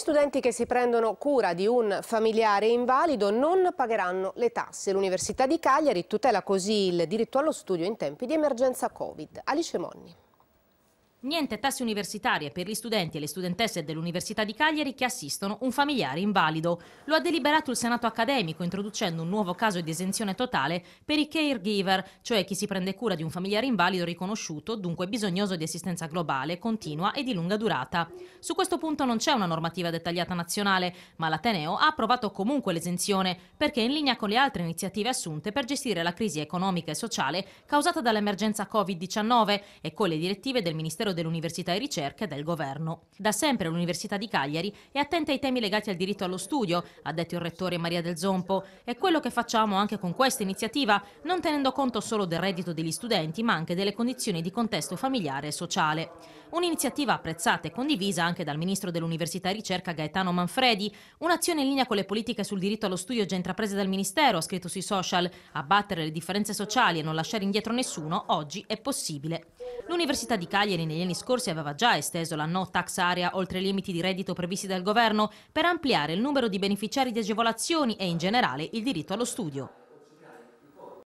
Studenti che si prendono cura di un familiare invalido non pagheranno le tasse. L'Università di Cagliari tutela così il diritto allo studio in tempi di emergenza Covid. Alice Monni. Niente tasse universitarie per gli studenti e le studentesse dell'Università di Cagliari che assistono un familiare invalido. Lo ha deliberato il Senato accademico introducendo un nuovo caso di esenzione totale per i caregiver, cioè chi si prende cura di un familiare invalido riconosciuto, dunque bisognoso di assistenza globale, continua e di lunga durata. Su questo punto non c'è una normativa dettagliata nazionale, ma l'Ateneo ha approvato comunque l'esenzione perché è in linea con le altre iniziative assunte per gestire la crisi economica e sociale causata dall'emergenza Covid-19 e con le direttive del Ministero Ministero dell'Università e Ricerca e del Governo. Da sempre l'Università di Cagliari è attenta ai temi legati al diritto allo studio, ha detto il rettore Maria del Zompo, è quello che facciamo anche con questa iniziativa, non tenendo conto solo del reddito degli studenti, ma anche delle condizioni di contesto familiare e sociale. Un'iniziativa apprezzata e condivisa anche dal Ministro dell'Università e Ricerca Gaetano Manfredi, un'azione in linea con le politiche sul diritto allo studio già intraprese dal Ministero, ha scritto sui social, abbattere le differenze sociali e non lasciare indietro nessuno, oggi è possibile. L'Università di Cagliari negli anni scorsi aveva già esteso la no tax area oltre i limiti di reddito previsti dal governo per ampliare il numero di beneficiari di agevolazioni e in generale il diritto allo studio.